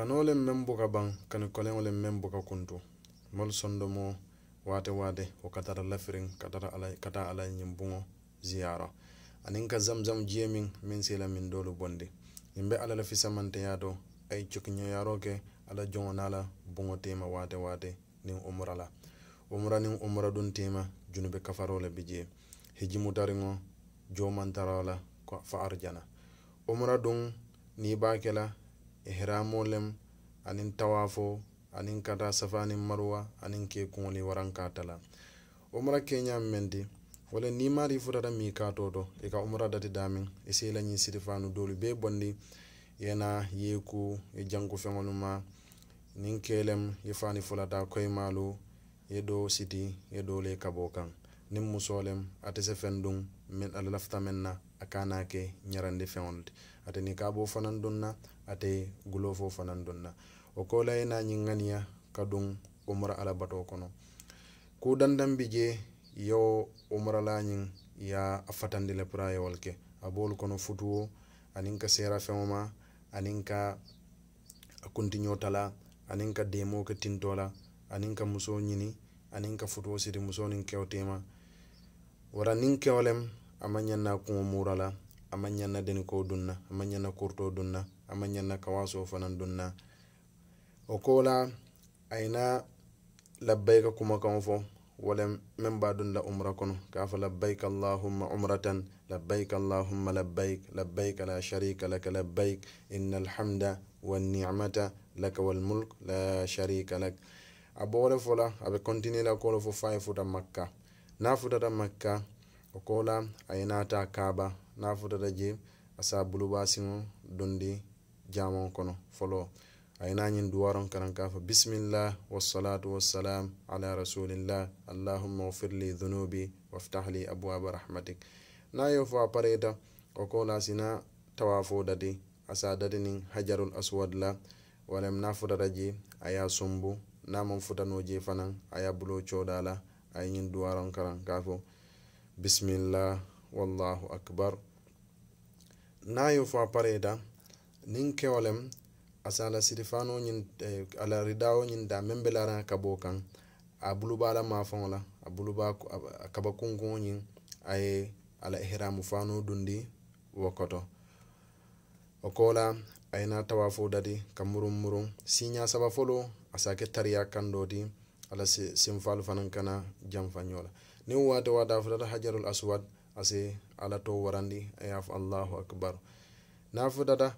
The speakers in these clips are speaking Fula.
kanolen men buka ban kani kolenolen men buka kuntu mol sondo mo wate wate o katara lafirin kata alay yin bungo ziyara anin ka zamzam jiye min min sila min dolu bondi yin be alala fisa mante yato ay cukinyo yaro ke ala jongo nala bungo tema wate wate nin umra la umra nin umra dun tema junube kafarola bi jiye heji mutaringo jomantarala fa arjana umra dun ni bakela ihramo lem anin tawafo anin kata safa anin marwa anin ke kuŋoli waranka tala wo mara keñaŋ meŋ ti wala ni i futata mi kato to i ka umra dati damin i si la ñiŋ sitifaanu doolu bee bondi ye na yeeku ye janku feŋolu ma niŋ lem ye faani fulata i ye doo siti ye le i kaboo kaŋ niŋ musoo ate se feŋ duŋ min ala lafita meŋ na a ka naa ke ñarandi feŋolu ti ate ni kaaboo fanaŋ duŋ na ate guloofoo fanaŋ duŋ na wo ko e la ye naa ñiŋ ala batoo kono kuu dandaŋ bi jee ye la ñiŋ ye a le puru a ye wolu ke a kono futuo aniŋ ka seera feŋo ma tala aniŋ ka ke tintoo la aniŋ ka musoo ñini aniŋ ka futuo siti musoo niŋ keo teema wara niŋ kewolem a maŋ ñaŋ na kuŋo muura la a maŋ ñaŋ na denikoo duŋ na a maŋ ñaŋ na kurutoo duŋ na a maŋ ñaŋ na kawaasoo fanaŋ duŋ na wo ko la a ye na labbayka kumakaŋo fo wolem meŋ be a duŋ la umra kono ka a fo labbayka allahumma umratan labbayka allahumma labbayk labbayka la sharika laka labbayk inna alhamda wannicmata laka walmulk la sharika lak a be fo la a be kontinue la fo fo ye futa makka na futata makka o kola a yenata kaba na je a bulubasiŋo dondi jamon kono folo a ñin duwaron karan ka fo wassalatu wassalam ala rasulillah allahumma wafir li dhunubi waftah li abwaba rahmatik na yo fo a pareta sina tawafo dati a sa nin hajarul aswad la walem na je a ye sumbu futano je fanan a bulo coda la ayñin duwaron karan ka fo bisimillah wallahu akbar nayo fo a pareda nin kewolem asa ala sirifano ñin eh, ala ridawo ñin da membelaran a kabo kan a bulubala mafaŋo la a buluba a kaba kunkuŋo ñin aye ala ihramu fano dundi wokoto o kola ayena tawafo dadi ka murum murum siña saba folo asa ke tariya kando di ala simfaalu fanaŋ kana janfañola niŋ waati waati a futata hajarul aswad ase ala to warandi a ye a fo allahu akbar na futata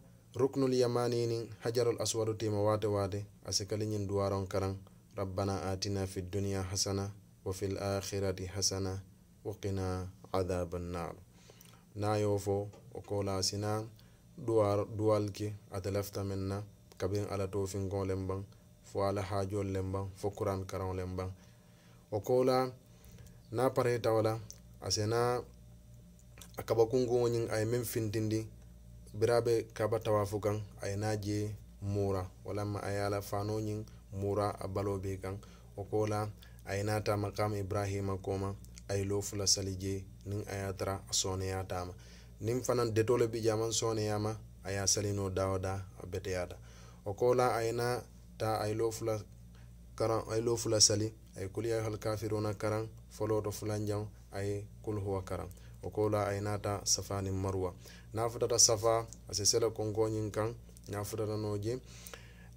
ruknul yamani niŋ hajarul aswadu tema waati waati ase kali ñiŋ duwaroŋ karaŋ rabbana atina fi duniya hasana wa fil akhirati hasana wa qina adhaba annar na yo fo o kola sina duwal ke ate lafta meŋ na kabiŋ ala to finkoŋo le baŋ fo ala hajol le ban fo kuran karaŋo le ban o kola na pare tawala asena a kabakunkuŋo ñiŋ a ye meŋ fintindi birabe kaba tawafu kaŋ a ye na je mura walama a ye ala fano ñiŋ mura a balo be kaŋ o kola a ye na ta makam ibrahima koma a ye lofula sali je niŋ a ye tara a soneya tama niŋ fanaŋ detolo bijaman soneyama a ye salino dawoda a beteyata o kola a ye na ta aylo fula karan aylo fula sali ay kul ya hal kafiruna karan folo to fulan jam ay kul huwa karan o ko la ay nata safa ni marwa na futata safa ase sele sela konkoñin kan na futata noje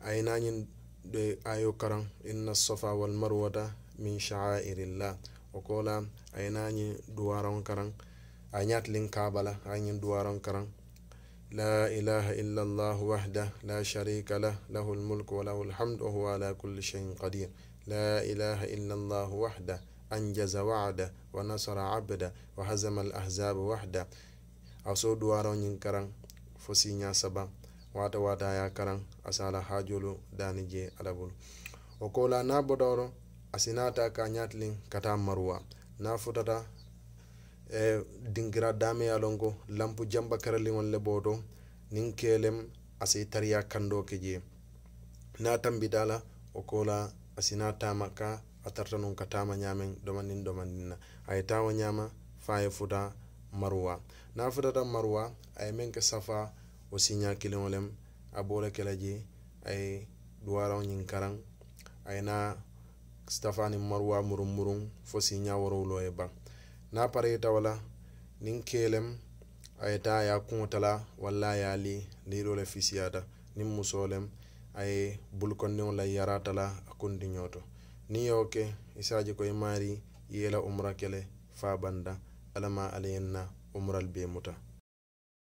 ay nañin de ayo karan inna safa wal marwa ta min sha'airillah o ko la ay nañi duwaron karan a lin kabala ay ñin duwaron karan la ilaha illallah wahda la shariha da la mulku da la hadiyya da la hadiyya wala alhamdulilah wala kulle la ilaha illallah wahda. anja zawada wa na saura cabbada wa ha zamani ah zabo wahda a so duwana karan fasinja saba. wata wata ya karan asa la hajuru da nijar ala bano. okola na bado casinata kenyatta katamaruwa na fudata. e dingira damiyalol ngo lampu jamba karalimol le ɓoɗo nin kelem asi tariya kandoke je na tambidala o kola asina tama ka a tarta non ka tama ñamen ɗomanin ɗomaninna aye tawa ñama faye futa maruwa na futata maruwa aye men ke safa o siña kilinolem a bole kela je aye duwara ñin karan aye na stafani maruwa murum murum fo siña worowlo e ba na pare ita wala nin kelem a ita ya kuntala wala ya li liro le fisiyata nin musolem a ye bulukɔndenw la yarata la a kundi ɲɔɔtɔ ni y'o kɛ isaji ko i maari i yela umura kɛlɛ fa banda ala ma ale yenna umural bee muta